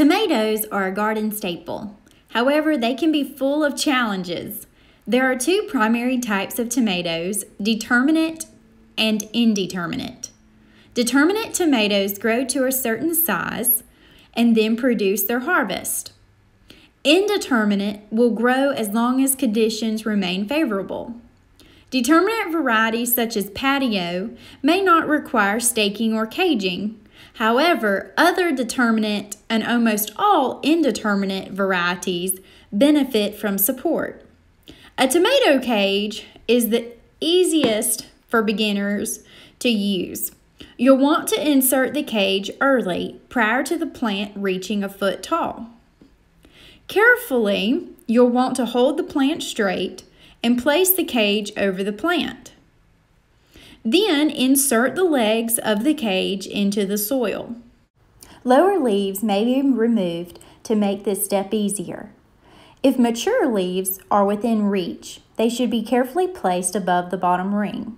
Tomatoes are a garden staple. However, they can be full of challenges. There are two primary types of tomatoes, determinate and indeterminate. Determinate tomatoes grow to a certain size and then produce their harvest. Indeterminate will grow as long as conditions remain favorable. Determinate varieties such as patio may not require staking or caging, However, other determinate and almost all indeterminate varieties benefit from support. A tomato cage is the easiest for beginners to use. You'll want to insert the cage early prior to the plant reaching a foot tall. Carefully, you'll want to hold the plant straight and place the cage over the plant. Then insert the legs of the cage into the soil. Lower leaves may be removed to make this step easier. If mature leaves are within reach, they should be carefully placed above the bottom ring.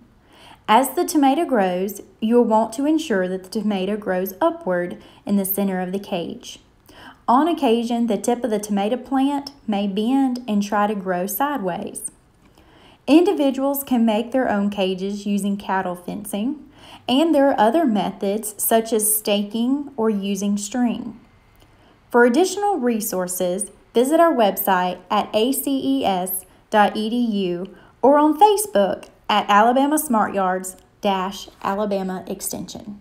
As the tomato grows, you'll want to ensure that the tomato grows upward in the center of the cage. On occasion, the tip of the tomato plant may bend and try to grow sideways. Individuals can make their own cages using cattle fencing, and there are other methods such as staking or using string. For additional resources, visit our website at aces.edu or on Facebook at Alabama Smart Yards Alabama Extension.